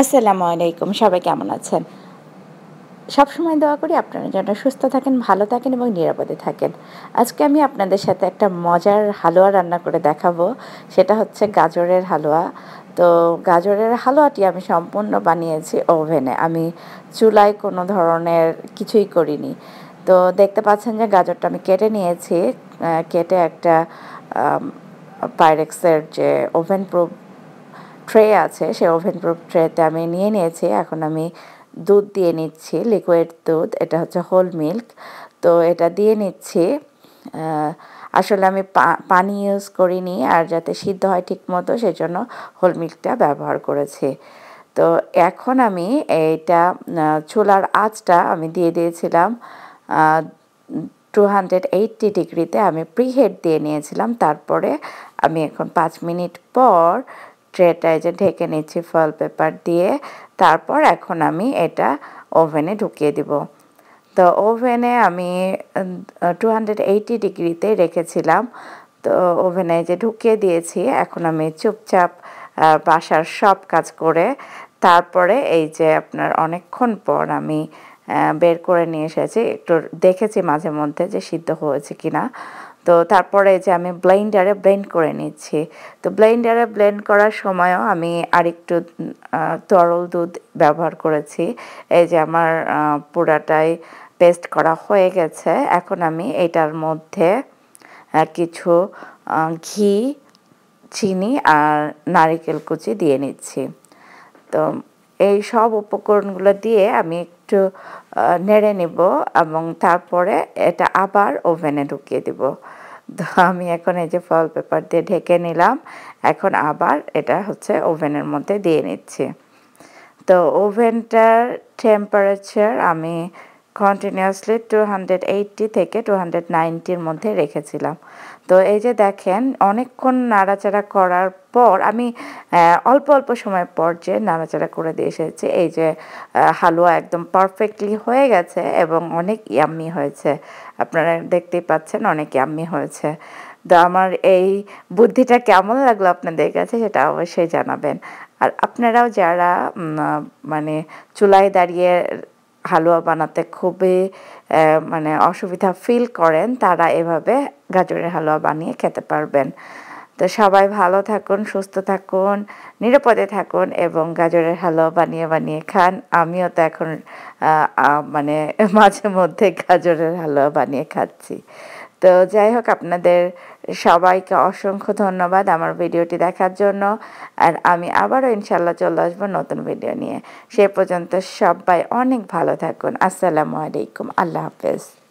আসসালামু আলাইকুম সবাই কেমন আছেন সবসময় দোয়া করি আপনারা যেন সুস্থ থাকেন ভালো থাকেন এবং নিরাপদে থাকেন আজকে আমি আপনাদের সাথে একটা মজার হালুয়া রান্না করে দেখাবো সেটা হচ্ছে গাজরের হালুয়া তো গাজরের হালুয়াটি আমি সম্পূর্ণ বানিয়েছি ওভেনে আমি চুলায় কোনো ধরনের কিছুই করিনি তো দেখতে পাচ্ছেন যে গাজরটা আমি কেটে নিয়েছি কেটে একটা পাইরেক্সের যে ওভেন প্রুফ ট্রে আছে সেই ওভেন প্রুফ ট্রেতে আমি নিয়ে নিয়েছি এখন আমি দুধ দিয়ে নিচ্ছি লিকুইড দুধ এটা হচ্ছে হোল মিল্ক তো এটা দিয়ে নিচ্ছি আসলে আমি পানি ইউজ করিনি আর যাতে সিদ্ধ হয় ঠিক মতো জন্য হোল মিল্কটা ব্যবহার করেছি তো এখন আমি এটা চুলার আঁচটা আমি দিয়ে দিয়েছিলাম টু হান্ড্রেড এইটটি ডিগ্রিতে আমি প্রিহেড দিয়ে নিয়েছিলাম তারপরে আমি এখন পাঁচ মিনিট পর ট্রেটায় যে ঢেকে নিচ্ছি ফল পেপার দিয়ে তারপর এখন আমি এটা ওভেনে ঢুকিয়ে দিব তো ওভেনে আমি টু হান্ড্রেড ডিগ্রিতে রেখেছিলাম তো ওভেনে যে ঢুকিয়ে দিয়েছি এখন আমি চুপচাপ বাসার সব কাজ করে তারপরে এই যে আপনার অনেকক্ষণ পর আমি বের করে নিয়ে এসেছি একটু দেখেছি মাঝে মধ্যে যে সিদ্ধ হয়েছে কিনা তো তারপরে যে আমি ব্লেন্ডারে ব্লেন্ড করে নিচ্ছি তো ব্লেন্ডারে ব্লেন্ড করার সময়ও আমি আরেকটু তরল দুধ ব্যবহার করেছি এই যে আমার পুরাটাই পেস্ট করা হয়ে গেছে এখন আমি এটার মধ্যে কিছু ঘি চিনি আর নারিকেল কুচি দিয়ে নিচ্ছি তো এই সব উপকরণগুলো দিয়ে আমি একটু নেড়ে নিব এবং তারপরে এটা আবার ওভেনে ঢুকিয়ে দিব তো আমি এখন এই যে ফল পেপার দিয়ে ঢেকে নিলাম এখন আবার এটা হচ্ছে ওভেনের মধ্যে দিয়ে নিচ্ছি তো ওভেনটার টেম্পারেচার আমি কন্টিনিউয়াসলি টু হান্ড্রেড এইটটি থেকে টু হান্ড্রেড নাইনটির মধ্যে রেখেছিলাম তো এই যে দেখেন অনেকক্ষণ নাড়াচাড়া করার পর আমি অল্প অল্প সময় পর যে নাড়াচাড়া করে দিয়ে এসেছি এই যে হালুয়া একদম পারফেক্টলি হয়ে গেছে এবং অনেক ইয়াম্মি হয়েছে আপনারা দেখতেই পাচ্ছেন অনেক ইয়াম্মি হয়েছে তো আমার এই বুদ্ধিটা কেমন লাগলো আপনাদের কাছে সেটা অবশ্যই জানাবেন আর আপনারাও যারা মানে চুলায় দাঁড়িয়ে হালুয়া বানাতে খুবই মানে অসুবিধা ফিল করেন তারা এভাবে গাজরের হালুয়া বানিয়ে খেতে পারবেন তো সবাই ভালো থাকুন সুস্থ থাকুন নিরাপদে থাকুন এবং গাজরের হালুয়া বানিয়ে বানিয়ে খান আমিও তো এখন মানে মাঝে মধ্যে গাজরের হালুয়া বানিয়ে খাচ্ছি তো যাই হোক আপনাদের সবাইকে অসংখ্য ধন্যবাদ আমার ভিডিওটি দেখার জন্য আর আমি আবারও ইনশাল্লাহ চলে আসবো নতুন ভিডিও নিয়ে সে পর্যন্ত সবাই অনেক ভালো থাকুন আসসালামু আলাইকুম আল্লাহ হাফেজ